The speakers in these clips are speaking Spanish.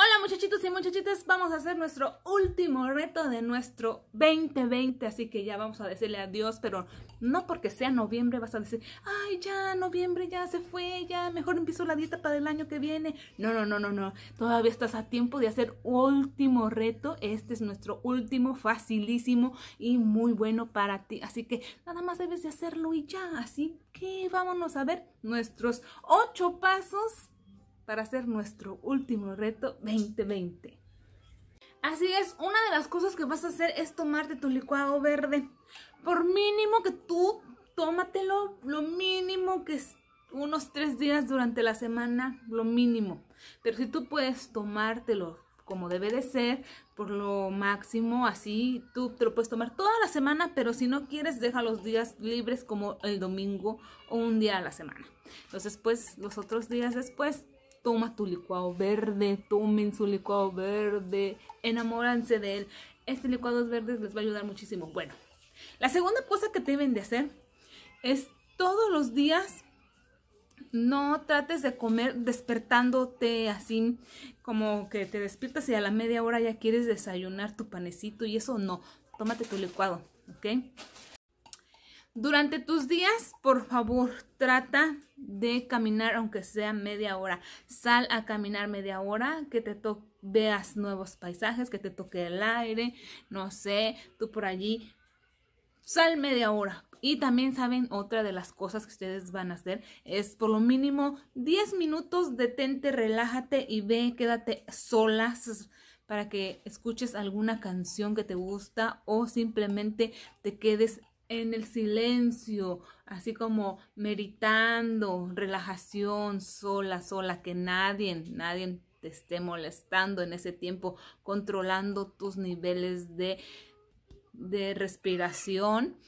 Hola muchachitos y muchachitas, vamos a hacer nuestro último reto de nuestro 2020, así que ya vamos a decirle adiós, pero no porque sea noviembre vas a decir, ay ya, noviembre ya se fue, ya mejor empiezo la dieta para el año que viene. No, no, no, no, no, todavía estás a tiempo de hacer último reto, este es nuestro último, facilísimo y muy bueno para ti, así que nada más debes de hacerlo y ya, así que vámonos a ver nuestros ocho pasos para hacer nuestro último reto 2020. Así es, una de las cosas que vas a hacer es tomarte tu licuado verde. Por mínimo que tú tómatelo, lo mínimo que es unos tres días durante la semana, lo mínimo. Pero si tú puedes tomártelo como debe de ser, por lo máximo, así tú te lo puedes tomar toda la semana, pero si no quieres, deja los días libres como el domingo o un día a la semana. Entonces, pues los otros días después toma tu licuado verde, tomen su licuado verde, enamóranse de él. Este licuado verde les va a ayudar muchísimo. Bueno, la segunda cosa que deben de hacer es todos los días no trates de comer despertándote así como que te despiertas y a la media hora ya quieres desayunar tu panecito y eso no, tómate tu licuado, ¿ok? Durante tus días, por favor, trata de caminar aunque sea media hora. Sal a caminar media hora, que te veas nuevos paisajes, que te toque el aire, no sé, tú por allí. Sal media hora. Y también saben, otra de las cosas que ustedes van a hacer es por lo mínimo 10 minutos, detente, relájate y ve, quédate solas para que escuches alguna canción que te gusta o simplemente te quedes en el silencio, así como meditando, relajación, sola, sola, que nadie, nadie te esté molestando en ese tiempo, controlando tus niveles de, de respiración.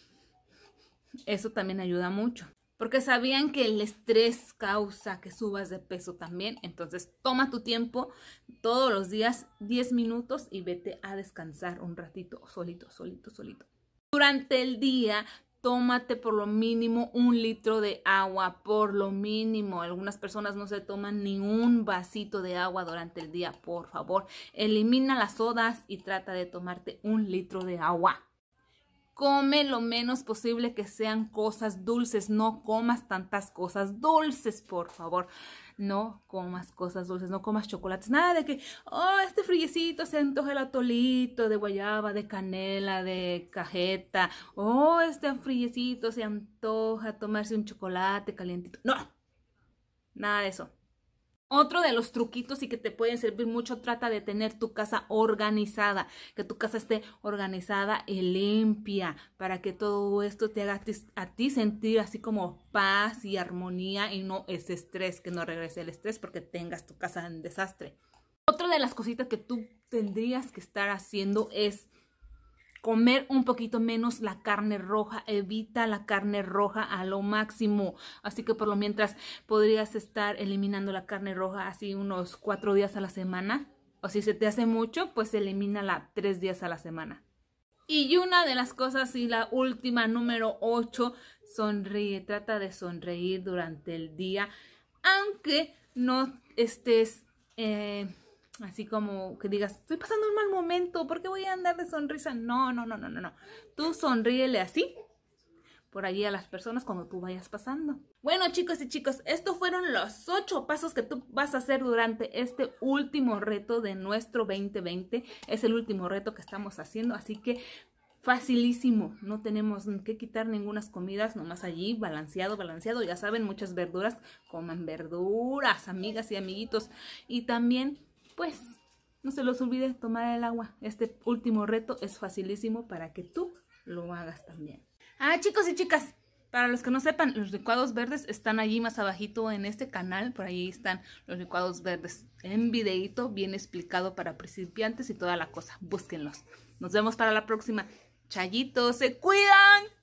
Eso también ayuda mucho. Porque sabían que el estrés causa que subas de peso también. Entonces toma tu tiempo todos los días, 10 minutos y vete a descansar un ratito, solito, solito, solito. Durante el día, tómate por lo mínimo un litro de agua, por lo mínimo. Algunas personas no se toman ni un vasito de agua durante el día, por favor. Elimina las sodas y trata de tomarte un litro de agua. Come lo menos posible que sean cosas dulces, no comas tantas cosas dulces, por favor no comas cosas dulces, no comas chocolates, nada de que, oh, este frillecito se antoja el atolito de guayaba, de canela, de cajeta, oh, este frillecito se antoja tomarse un chocolate calientito, no, nada de eso. Otro de los truquitos y que te pueden servir mucho, trata de tener tu casa organizada, que tu casa esté organizada y limpia, para que todo esto te haga a ti, sentir así como paz y armonía y no ese estrés, que no regrese el estrés porque tengas tu casa en desastre. Otra de las cositas que tú tendrías que estar haciendo es comer un poquito menos la carne roja, evita la carne roja a lo máximo. Así que por lo mientras podrías estar eliminando la carne roja así unos cuatro días a la semana. O si se te hace mucho, pues elimínala tres días a la semana. Y una de las cosas y la última, número ocho, sonríe, trata de sonreír durante el día, aunque no estés... Eh, así como que digas, estoy pasando un mal momento, ¿por qué voy a andar de sonrisa? No, no, no, no, no, no. Tú sonríele así por allí a las personas cuando tú vayas pasando. Bueno chicos y chicos, estos fueron los ocho pasos que tú vas a hacer durante este último reto de nuestro 2020. Es el último reto que estamos haciendo, así que facilísimo. No tenemos que quitar ningunas comidas, nomás allí, balanceado, balanceado. Ya saben, muchas verduras, coman verduras, amigas y amiguitos. Y también pues no se los olvide tomar el agua. Este último reto es facilísimo para que tú lo hagas también. Ah, chicos y chicas, para los que no sepan, los licuados verdes están allí más abajito en este canal. Por ahí están los licuados verdes en videito, bien explicado para principiantes y toda la cosa. Búsquenlos. Nos vemos para la próxima. Chayitos, se cuidan.